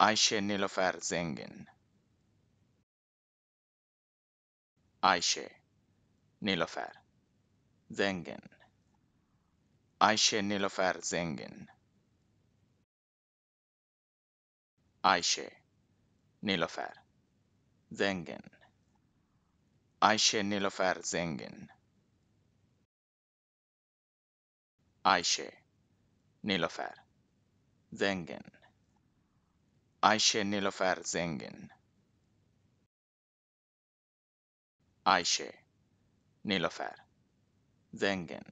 Ayşe Nilofer Zengin Ayşe Nilofer Zengin Ayşe Nilofer Zengin Ayşe Nilofer Zengin Ayşe Nilofer Zengin Ayşe Nilofer Zengin Ayşe Nilüfer Zengin Ayşe Nilüfer Zengin